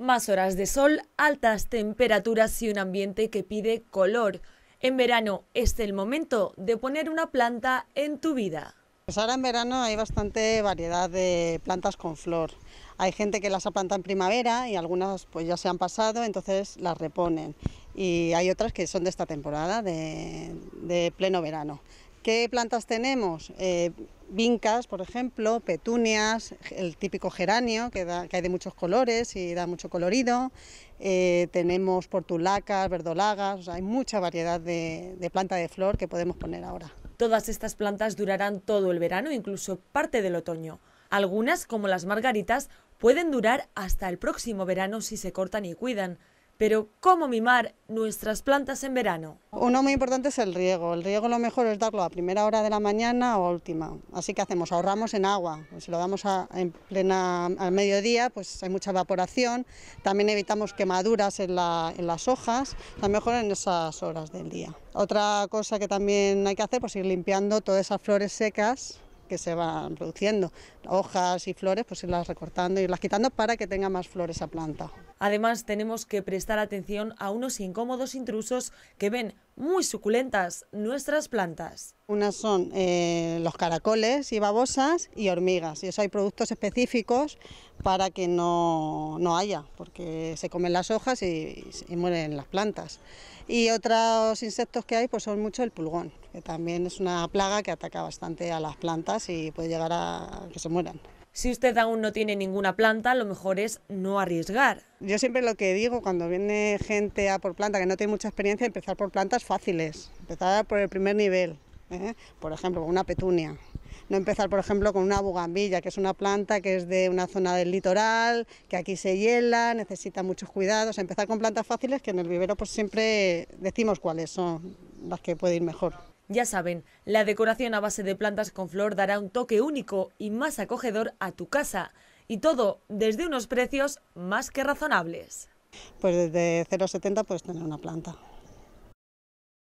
Más horas de sol, altas temperaturas y un ambiente que pide color. En verano es el momento de poner una planta en tu vida. Pues ahora en verano hay bastante variedad de plantas con flor. Hay gente que las ha plantado en primavera y algunas pues ya se han pasado, entonces las reponen. Y hay otras que son de esta temporada, de pleno verano. ¿Qué plantas tenemos? Eh, vincas, por ejemplo, petunias, el típico geranio que, hay de muchos colores y da mucho colorido. Eh, tenemos portulacas, verdolagas, hay mucha variedad de, de planta de flor que podemos poner ahora. Todas estas plantas durarán todo el verano, incluso parte del otoño. Algunas, como las margaritas, pueden durar hasta el próximo verano si se cortan y cuidan. Pero, ¿cómo mimar nuestras plantas en verano? Uno muy importante es el riego. El riego lo mejor es darlo a primera hora de la mañana o última. Así que hacemos, ahorramos en agua. Si lo damos en plena, al mediodía, pues hay mucha evaporación. También evitamos quemaduras en, las hojas. lo mejor en esas horas del día. Otra cosa que también hay que hacer, pues ir limpiando todas esas flores secas que se van produciendo. Hojas y flores, pues irlas recortando y las quitando para que tenga más flores a planta. Además, tenemos que prestar atención a unos incómodos intrusos que ven muy suculentas nuestras plantas. Unas son eh, los caracoles y babosas y hormigas. Y eso hay productos específicos para que no, haya, porque se comen las hojas y, mueren las plantas. Y otros insectos que hay pues son mucho el pulgón, que también es una plaga que ataca bastante a las plantas y puede llegar a que se mueran. Si usted aún no tiene ninguna planta, lo mejor es no arriesgar. Yo siempre lo que digo cuando viene gente a por planta que no tiene mucha experiencia, empezar por plantas fáciles, empezar por el primer nivel, ¿eh? por ejemplo, una petunia. No empezar, por ejemplo, con una bugambilla, que es una planta que es de una zona del litoral, que aquí se hiela, necesita muchos cuidados. Empezar con plantas fáciles que en el vivero pues siempre decimos cuáles son las que pueden ir mejor. Ya saben, la decoración a base de plantas con flor dará un toque único y más acogedor a tu casa. Y todo desde unos precios más que razonables. Pues desde 0,70 puedes tener una planta.